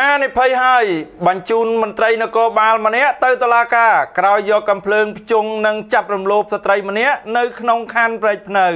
ហានិភ័យហើយ បញ្ជូនមន្ត្រីនគរបាល ម្នាក់ទៅតុលាការ ក្រោយយកកំភ្លើងភ្ជង់និងចាប់រំលោភស្ត្រីម្នាក់នៅ ក្នុងខណ្ឌព្រែកភ្នៅ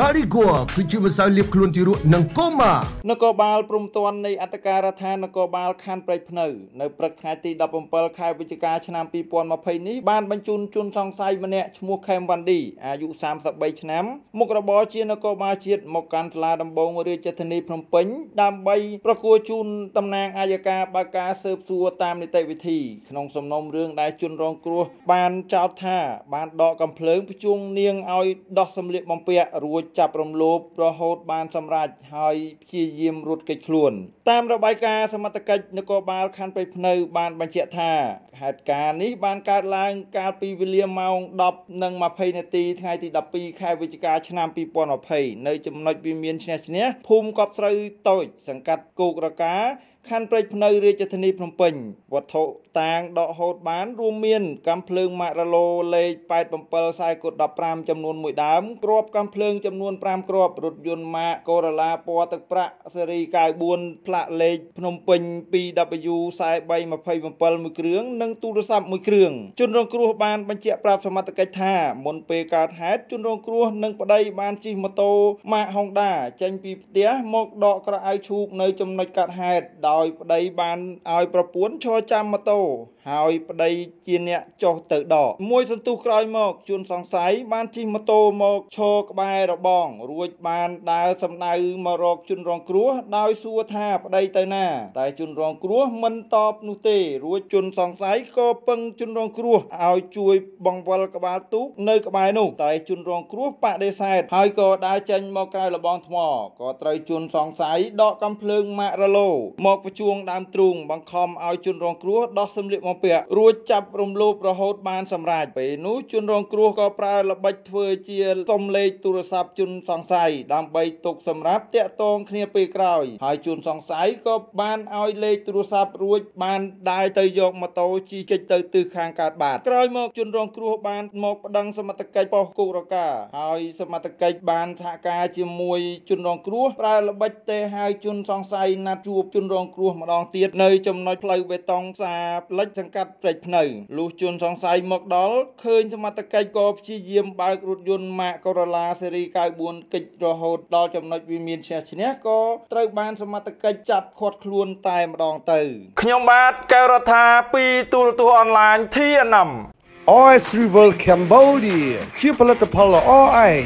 តារីគួរគឺជាម្សៅលាបខ្លួនទីរក់និងកូម៉ានគរបាលព្រំទាន់នៃអត្តការដ្ឋាននគរបាលខណ្ឌព្រែកភ្នៅនៅព្រឹកថ្ងៃទី17ខែវិច្ឆិកាឆ្នាំ2020នេះបានបញ្ជូនជនសង្ស័យម្នាក់ឈ្មោះខេមវ៉ាន់ឌីអាយុ33ឆ្នាំមុខរបរជានគរបាលជាតិមកកាន់សាលាដំបងរាជធានីភ្នំពេញដើម្បីប្រគល់ជូនតំណែងអាយការបើកការស៊ើបសួរតាមនីតិវិធីក្នុងសំណុំរឿងដែលជនរងគ្រោះបានចោទថាបានដកកំភ្លើងភ្ជង់នាងឲ្យដោះសម្លៀកបំពាក់រួចចាប់រំលោភរហូតបានសម្រេចហើយព្យាយាមរត់គេចខ្លួនតាមរបាយការណ៍សមត្ថកិច្ចនគរបាលខណ្ឌព្រៃភ្នៅបានបញ្ជាក់ថាហេតុការណ៍នេះបានកើតឡើងកាលពីវេលាម៉ោង10និង20នាទីថ្ងៃទី12ខែវិច្ឆិកាឆ្នាំ2020នៅចំណុចវិមានឈ្នះឈ្នះភូមិកប់ស្រូវតូចសង្កាត់គោករកាខណ្ឌព្រែកភ្នៅរាជធានីភ្នំពេញវត្ថុតាងដកហូតបានរួមមានកាំភ្លើងម៉ាករ៉ូឡូលេខ87ខ្សែកូដ15ចំនួន1ដើមគ្រាប់កាំភ្លើងចំនួន5គ្រាប់រថយន្តម៉ាកកូរ៉ូឡាពណ៌ទឹកប្រាក់ស៊េរី94ផ្លាកលេខភ្នំពេញ 2W 4327មួយគ្រឿងនិងទូរស័ព្ទមួយគ្រឿងជនរងគ្រោះបានបញ្ជាក់ប្រាប់សមត្ថកិច្ចថាមុនពេលកើតហេតុជនរងគ្រោះនិងប្តីបានជិះម៉ូតូម៉ាក Honda ចេញពីផ្ទះមក ដកក្រអៅឈូក នៅចំណុចកើតហេតុដោយឲ្យប្តីបានឲ្យ ប្រពន្ធឈរចាំម៉ូតូហើយប្តីជាអ្នកចុះទៅដកមួយសន្ទុះក្រោយមកជួនសង្ស័យបានជិះម៉ូតូមកឈរក្បែររបង រួចបាន ដើរសំដៅមករកជនរងគ្រោះដោយសួរថាប្តីទៅណាតែជនរងគ្រោះមិនតបនោះទេ រួចជនសង្ស័យក៏ពឹងជនរងគ្រោះឲ្យជួយ បង្វិលក្បាលទូកនៅក្បែរនោះតែជនរងគ្រោះបដិសេធហើយក៏ដើរចេញមកក្រៅរបងថ្មក៏ត្រូវជនសង្ស័យដកកំភ្លើងម៉ាករឡូមកបញ្ជួងដើមទ្រូងបង្ខំឲ្យជនរងគ្រោះដោះសម្លៀកបំពាក់រួចចាប់រំលោភរហូតបានសម្រេចពេលនោះជនរងគ្រោះក៏ប្រើល្បិចធ្វើជាសុំលេខទូរស័ព្ទជនសង្ស័យដើម្បីទុកសម្រាប់តាក់ទងគ្នាពេលក្រោយហើយជនសង្ស័យក៏បានឲ្យលេខទូរស័ព្ទរួចបានដើរទៅយកម៉ូតូជិះគេចទៅទិសខាងកើតបាទក្រោយមកជនរងគ្រោះបានមកប្តឹងសមត្ថកិច្ចប៉ុស្តិ៍គូរកាហើយសមត្ថកិច្ចបានសហការជាមួយជនរងគ្រោះប្រើល្បិចទេហើយជនសង្ស័យណាត់ជួបជនរងគ្រោះម្ដងទៀតនៅចំណុចផ្លូវបេតុងផ្សារផ្លិចសងកាត់ព្រែកភ្នៅលុះជន់សង្ស័យមកដល់ឃើញសមត្ថកិច្ចក៏ព្យាយាមបើករថយន្ត Mark Corolla ស៊េរី94កិច្ចរហូតដល់ចំណុចវាមានឈ្នះឈ្នះក៏ត្រូវ បានសមត្ថកិច្ចចាប់ឃាត់ខ្លួនតែម្ដងទៅខ្ញុំបាទកែវរដ្ឋាពីទូរទស្សន៍អនឡាញ TNM OS Rival Cambodia ជាផលិតផលល្អឯង